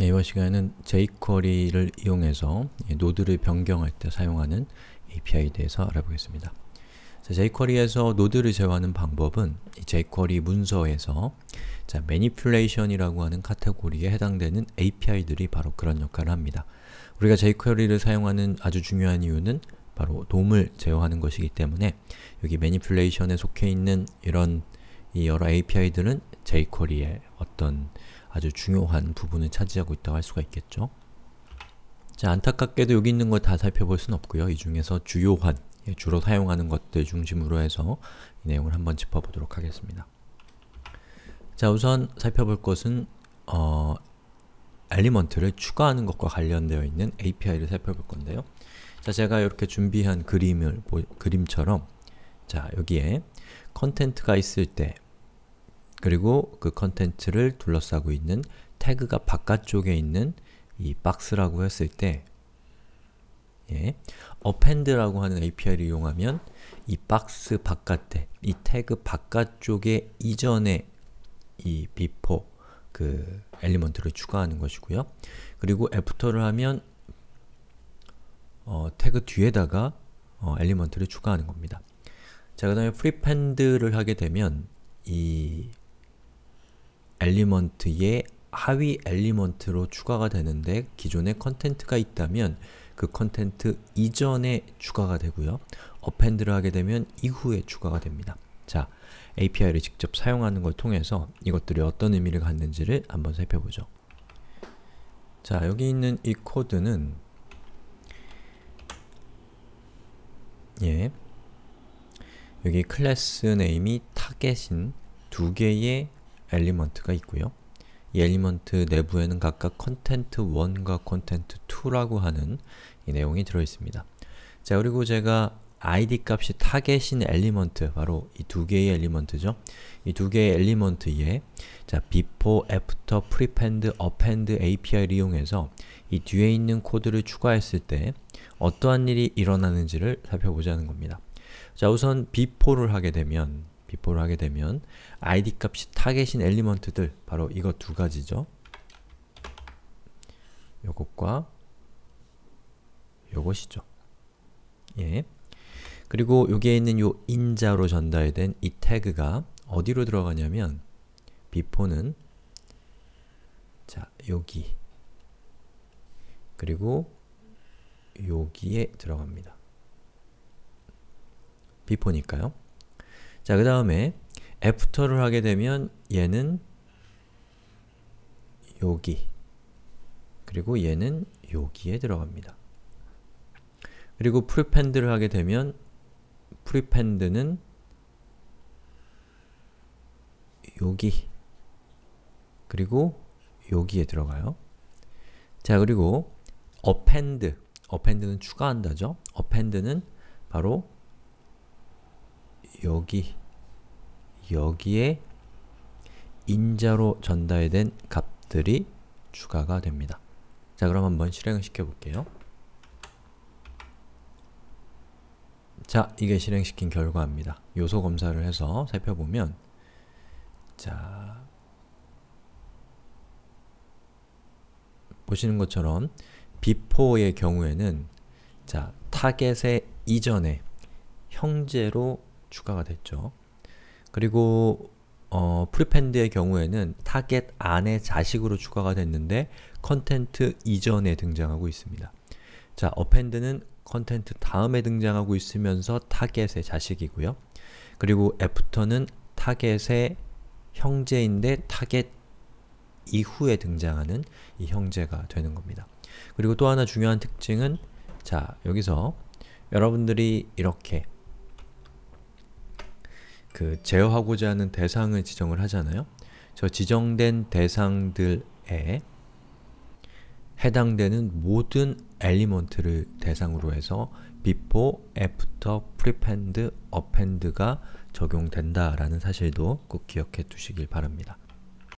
예, 이번 시간에는 jQuery를 이용해서 예, 노드를 변경할 때 사용하는 API에 대해서 알아보겠습니다. 자, jQuery에서 노드를 제어하는 방법은 jQuery 문서에서 자, manipulation이라고 하는 카테고리에 해당되는 API들이 바로 그런 역할을 합니다. 우리가 jQuery를 사용하는 아주 중요한 이유는 바로 d o m 을 제어하는 것이기 때문에 여기 manipulation에 속해 있는 이런 이 여러 API들은 jQuery의 어떤 아주 중요한 부분을 차지하고 있다고 할 수가 있겠죠. 자, 안타깝게도 여기 있는 거다 살펴볼 순 없고요. 이 중에서 주요한, 예, 주로 사용하는 것들 중심으로 해서 이 내용을 한번 짚어보도록 하겠습니다. 자, 우선 살펴볼 것은 어, 엘리먼트를 추가하는 것과 관련되어 있는 API를 살펴볼 건데요. 자, 제가 이렇게 준비한 그림을 보, 그림처럼 자, 여기에 컨텐트가 있을 때 그리고 그 컨텐츠를 둘러싸고 있는 태그가 바깥쪽에 있는 이 박스라고 했을 때 예, append라고 하는 API를 이용하면 이 박스 바깥에, 이 태그 바깥쪽에 이전에 이 before 그 엘리먼트를 추가하는 것이고요. 그리고 after를 하면 어, 태그 뒤에다가 어, 엘리먼트를 추가하는 겁니다. 자, 그 다음에 프리펜드를 하게 되면 이 엘리먼트의 하위 엘리먼트로 추가가 되는데 기존의 컨텐트가 있다면 그 컨텐트 이전에 추가가 되고요. 어펜드를 하게 되면 이후에 추가가 됩니다. 자, API를 직접 사용하는 걸 통해서 이것들이 어떤 의미를 갖는지를 한번 살펴보죠. 자, 여기 있는 이 코드는 예, 여기 클래스 네임이 타겟인 두 개의 엘리먼트가 있고요. 이 엘리먼트 내부에는 각각 컨텐트 1과 컨텐트 2라고 하는 이 내용이 들어있습니다. 자, 그리고 제가 id 값이 타겟인 엘리먼트, 바로 이 두 개의 엘리먼트죠. 이 두 개의 엘리먼트에 자, before, after, prepend, append API를 이용해서 이 뒤에 있는 코드를 추가했을 때 어떠한 일이 일어나는지를 살펴보자는 겁니다. 자, 우선 before를 하게 되면 비포를 하게 되면 id 값이 타겟인 엘리먼트들 바로 이거 두 가지죠. 요것과 요것이죠. 예. 그리고 여기에 있는 요 인자로 전달된 이 태그가 어디로 들어가냐면 비포는 자, 여기 그리고 여기에 들어갑니다. 비포니까요. 자, 그 다음에 애프터를 하게 되면 얘는 여기 그리고 얘는 여기에 들어갑니다. 그리고 프리펜드를 하게 되면 프리펜드는 여기 그리고 여기에 들어가요. 자 그리고 append, append는 추가한다죠? append는 바로 여기 여기에 인자로 전달된 값들이 추가가 됩니다. 자 그럼 한번 실행을 시켜볼게요. 자 이게 실행시킨 결과입니다. 요소 검사를 해서 살펴보면 자 보시는 것처럼 before의 경우에는 자 타겟의 이전에 형제로 추가가 됐죠. 그리고 어, 프리펜드의 경우에는 타겟 안에 자식으로 추가가 됐는데 컨텐트 이전에 등장하고 있습니다. 자, 어펜드는 컨텐트 다음에 등장하고 있으면서 타겟의 자식이고요. 그리고 애프터는 타겟의 형제인데 타겟 이후에 등장하는 이 형제가 되는 겁니다. 그리고 또 하나 중요한 특징은 자, 여기서 여러분들이 이렇게 그 제어하고자 하는 대상을 지정을 하잖아요. 저 지정된 대상들에 해당되는 모든 엘리먼트를 대상으로 해서 before, after, prepend, append가 적용된다라는 사실도 꼭 기억해 두시길 바랍니다.